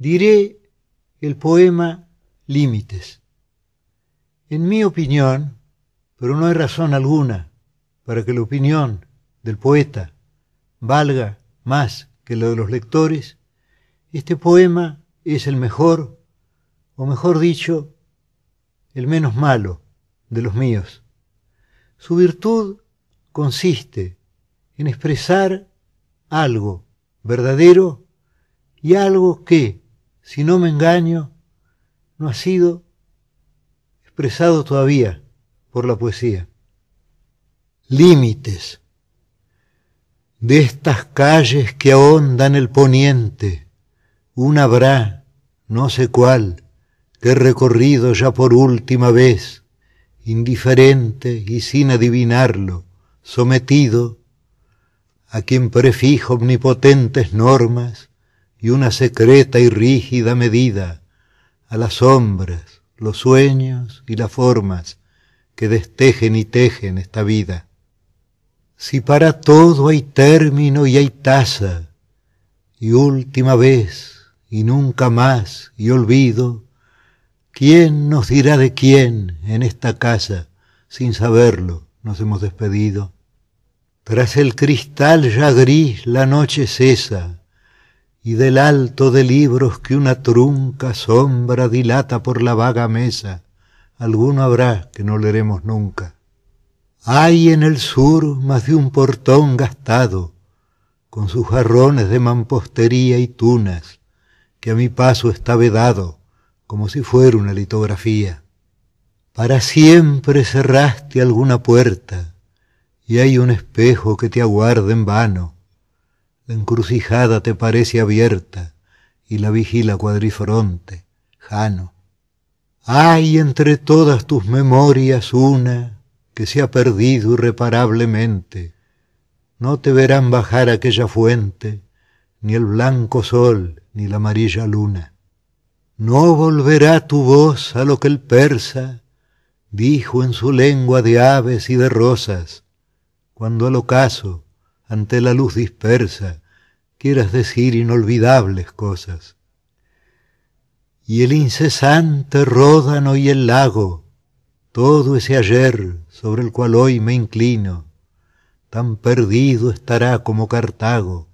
diré el poema Límites. En mi opinión, pero no hay razón alguna para que la opinión del poeta valga más que la de los lectores, este poema es el mejor, o mejor dicho, el menos malo de los míos. Su virtud consiste en expresar algo verdadero y algo que, si no me engaño, no ha sido expresado todavía por la poesía. Límites de estas calles que ahondan el poniente, una habrá, no sé cuál, que he recorrido ya por última vez, indiferente y sin adivinarlo, sometido a quien prefijo omnipotentes normas y una secreta y rígida medida a las sombras, los sueños y las formas que destejen y tejen esta vida. Si para todo hay término y hay tasa, y última vez y nunca más y olvido, ¿quién nos dirá de quién en esta casa sin saberlo nos hemos despedido? Tras el cristal ya gris la noche cesa, y del alto de libros que una trunca sombra dilata por la vaga mesa, alguno habrá que no leeremos nunca. Hay en el sur más de un portón gastado, con sus jarrones de mampostería y tunas, que a mi paso está vedado como si fuera una litografía. Para siempre cerraste alguna puerta, y hay un espejo que te aguarda en vano encrucijada te parece abierta y la vigila cuadrifronte, Jano. Hay entre todas tus memorias una que se ha perdido irreparablemente. No te verán bajar aquella fuente, ni el blanco sol, ni la amarilla luna. No volverá tu voz a lo que el persa dijo en su lengua de aves y de rosas, cuando al ocaso, ante la luz dispersa, quieras decir inolvidables cosas. Y el incesante ródano y el lago, todo ese ayer sobre el cual hoy me inclino, tan perdido estará como Cartago,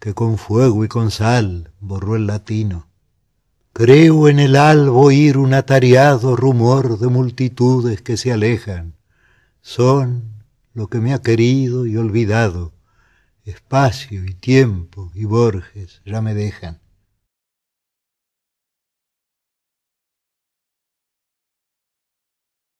que con fuego y con sal borró el latino. Creo en el albo oír un atareado rumor de multitudes que se alejan. Son lo que me ha querido y olvidado espacio y tiempo y Borges ya me dejan.